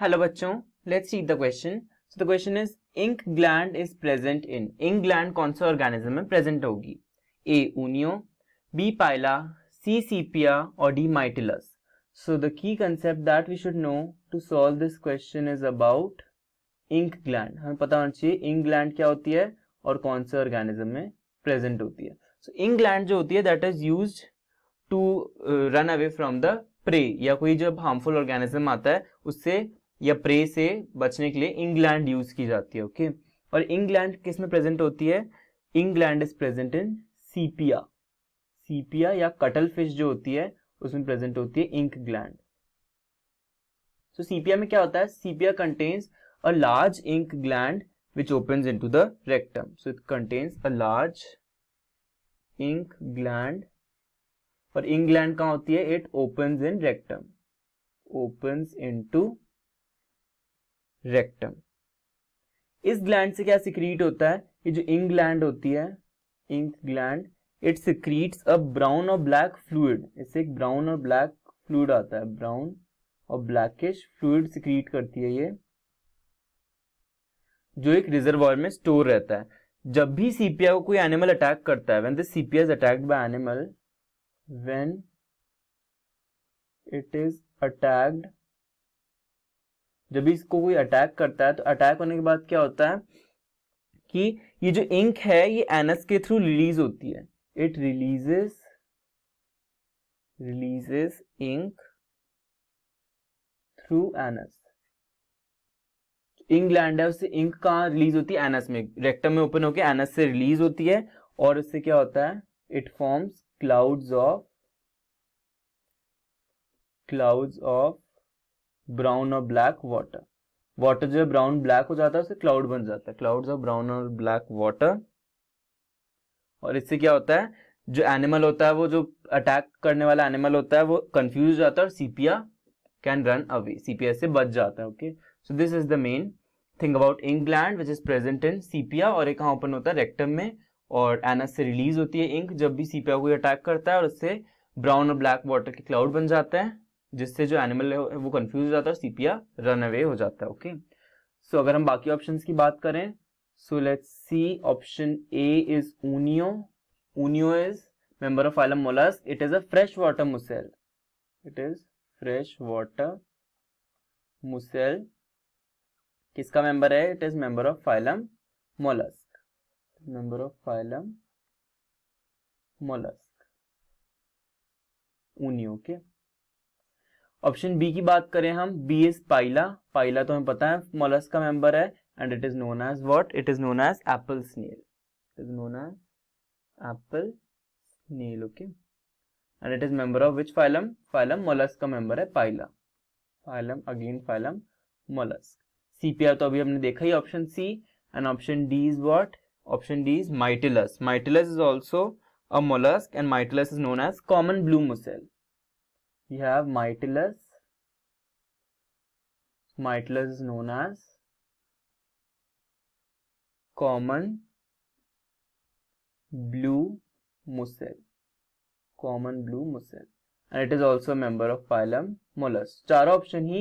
Hello बच्चों let's see the question so the question is ink gland is present in ink gland कौन सा organism में present होगी ए ऊनियो B पाइला C Sepia और D Mytilus so the key concept that we should know to solve this question is about ink gland हमें पता होना चाहिए ink gland क्या होती है और कौन से ऑर्गेनिज्म में प्रेजेंट होती है सो इंक ग्लैंड जो होती है that is use to run away from the prey या कोई जब हार्मफुल ऑर्गेनिज्म आता है उससे या प्रे से बचने के लिए इंग्लैंड यूज की जाती है ओके okay? और इंग्लैंड किस में प्रेजेंट होती है ink gland is present in Sepia Sepia या कटल फिश जो होती है उसमें प्रेजेंट होती है इंक ग्लैंड सो तो सीपिया में क्या होता है Sepia contains a large ink gland which open into the rectum so it contains a large ink gland और इंग्लैंड कहा होती है it open in rectum open into rectum इस ग्लैंड से क्या सिक्रीट होता है ये जो इंक ग्लैंड होती है ink gland it secretes a brown और ब्लैक फ्लूड इससे एक ब्राउन और ब्लैक फ्लूड आता है ब्राउन और ब्लैकिश फ्लूड सिक्रीट करती है ये जो एक रिजर्वॉयर में स्टोर रहता है जब भी सीपिया को कोई एनिमल अटैक करता है when the Sepia is attacked by animal when it is attacked जब भी इसको कोई अटैक करता है तो अटैक होने के बाद क्या होता है कि ये जो इंक है ये एनस के थ्रू रिलीज होती है it releases releases ink through anus ink gland है उससे इंक कहाँ रिलीज होती है एनस में रेक्टम में ओपन होकर एनस से रिलीज होती है और उससे क्या होता है it forms clouds of clouds of brown और ब्लैक वाटर वाटर जो है ब्राउन ब्लैक हो जाता है उससे क्लाउड बन जाता है क्लाउड्स ऑफ ब्राउन और ब्लैक वाटर और इससे क्या होता है जो एनिमल होता है वो जो अटैक करने वाला एनिमल होता है वो कंफ्यूज हो जाता है और Sepia can run away Sepia से बच जाता है okay so this is the main thing about ink gland which is present in Sepia और एक ओपन होता है रेक्टम में और एनस से रिलीज होती है इंक जब भी सीपिया को अटैक करता है और उससे ब्राउन और ब्लैक वाटर के क्लाउड बन जाते हैं जिससे जो एनिमल है वो कंफ्यूज हो जाता है सीपिया रन अवे हो जाता है ओके सो so, अगर हम बाकी ऑप्शंस की बात करें so let's see option A is Unio Unio is phylum of it is a fresh water mussel it is fresh water mussel किसका मेंबर है it is member of phylum mollusc member of phylum mollusc Unio के okay? Option B की बात करें हम B is पाइला पाइला तो हमें पता है मोलस का मेंबर है and it is known as what it is known as apple snail it is known as apple snail okay and it is member of which phylum phylum mollusc का member है Pila phylum again phylum mollusc Sepia तो अभी हमने देखा ही option C and option D is what option D is Mytilus Mytilus is also a mollusc and Mytilus is known as common blue मुसेल you have mitellus mitellus is known as common blue mussel common blue mussel and it is also a member of phylum mollusk char option hi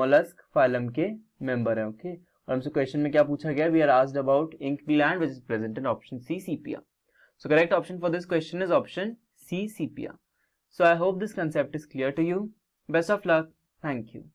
mollusk phylum ke member hai okay? और हमसे question में क्या पूछा गया we are asked about ink gland which is present in option C sepia so correct option for this question is option C sepia So I hope this concept is clear to you. Best of luck. Thank you.